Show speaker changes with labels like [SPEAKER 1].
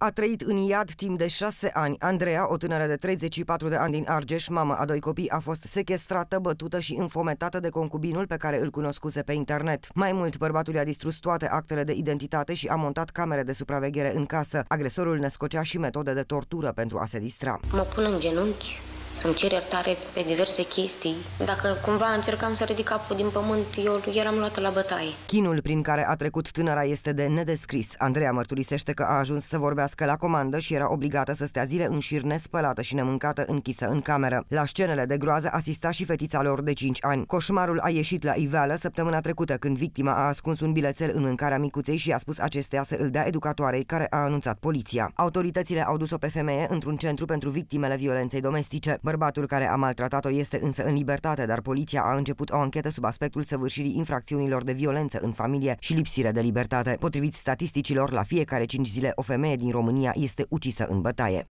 [SPEAKER 1] A trăit în Iad timp de șase ani. Andreea, o tânără de 34 de ani din Argeș, mamă a doi copii, a fost sechestrată, bătută și înfometată de concubinul pe care îl cunoscuse pe internet. Mai mult, bărbatul i-a distrus toate actele de identitate și a montat camere de supraveghere în casă. Agresorul scocea și metode de tortură pentru a se distra.
[SPEAKER 2] Mă pun în genunchi, să-mi cer iertare pe diverse chestii. Dacă cumva încercam să ridic capul din pământ, eu eram luată la bătaie.
[SPEAKER 1] Chinul prin care a trecut tânăra este de nedescris. Andreea mărturisește că a ajuns să vorbească la comandă și era obligată să stea zile în șir nespălată și nemâncată închisă în cameră. La scenele de groază asista și fetița lor de 5 ani. Coșmarul a ieșit la iveală săptămâna trecută când victima a ascuns un bilețel în mâncarea micuței și a spus acestea să îl dea educatoarei care a anunțat poliția. Autoritățile au dus-o pe femeie într-un centru pentru victimele violenței domestice. Bărbatul care a maltratat-o este însă în libertate, dar poliția a început o anchetă sub aspectul săvârșirii infracțiunilor de violență în familie și lipsire de libertate. Potrivit statisticilor, la fiecare 5 zile o femeie din România este ucisă în bătaie.